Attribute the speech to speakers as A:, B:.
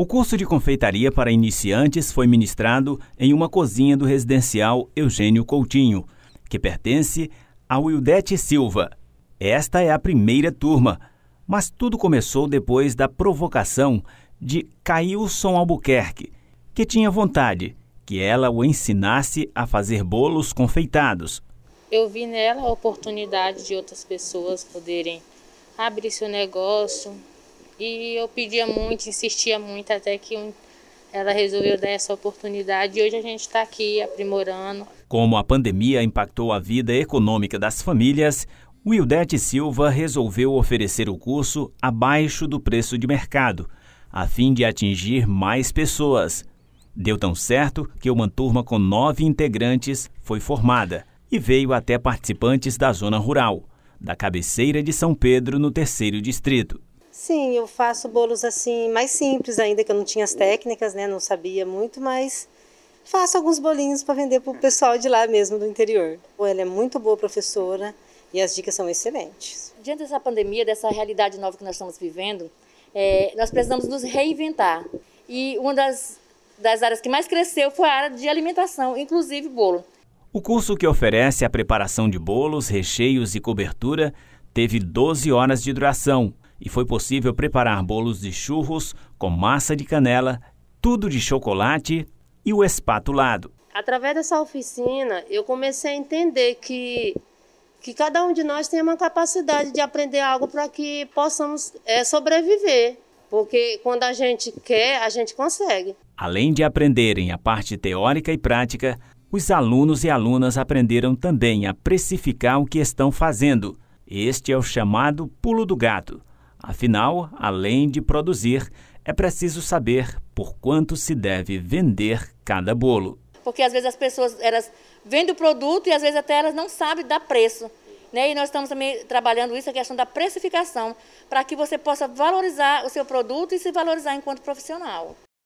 A: O curso de confeitaria para iniciantes foi ministrado em uma cozinha do residencial Eugênio Coutinho, que pertence a Wildete Silva. Esta é a primeira turma, mas tudo começou depois da provocação de Cailson Albuquerque, que tinha vontade que ela o ensinasse a fazer bolos confeitados.
B: Eu vi nela a oportunidade de outras pessoas poderem abrir seu negócio, e eu pedia muito, insistia muito, até que um, ela resolveu dar essa oportunidade e hoje a gente está aqui aprimorando.
A: Como a pandemia impactou a vida econômica das famílias, Wildete Silva resolveu oferecer o curso abaixo do preço de mercado, a fim de atingir mais pessoas. Deu tão certo que uma turma com nove integrantes foi formada e veio até participantes da zona rural, da cabeceira de São Pedro, no terceiro distrito.
C: Sim, eu faço bolos assim mais simples ainda, que eu não tinha as técnicas, né? Não sabia muito, mas faço alguns bolinhos para vender para o pessoal de lá mesmo, do interior. Ela é muito boa professora e as dicas são excelentes.
D: Diante dessa pandemia, dessa realidade nova que nós estamos vivendo, é, nós precisamos nos reinventar. E uma das, das áreas que mais cresceu foi a área de alimentação, inclusive bolo.
A: O curso que oferece a preparação de bolos, recheios e cobertura teve 12 horas de duração e foi possível preparar bolos de churros com massa de canela, tudo de chocolate e o espatulado.
C: Através dessa oficina, eu comecei a entender que, que cada um de nós tem uma capacidade de aprender algo para que possamos é, sobreviver. Porque quando a gente quer, a gente consegue.
A: Além de aprenderem a parte teórica e prática, os alunos e alunas aprenderam também a precificar o que estão fazendo. Este é o chamado pulo do gato Afinal, além de produzir, é preciso saber por quanto se deve vender cada bolo.
D: Porque às vezes as pessoas elas vendem o produto e às vezes até elas não sabem dar preço. Né? E nós estamos também trabalhando isso, a questão da precificação, para que você possa valorizar o seu produto e se valorizar enquanto profissional.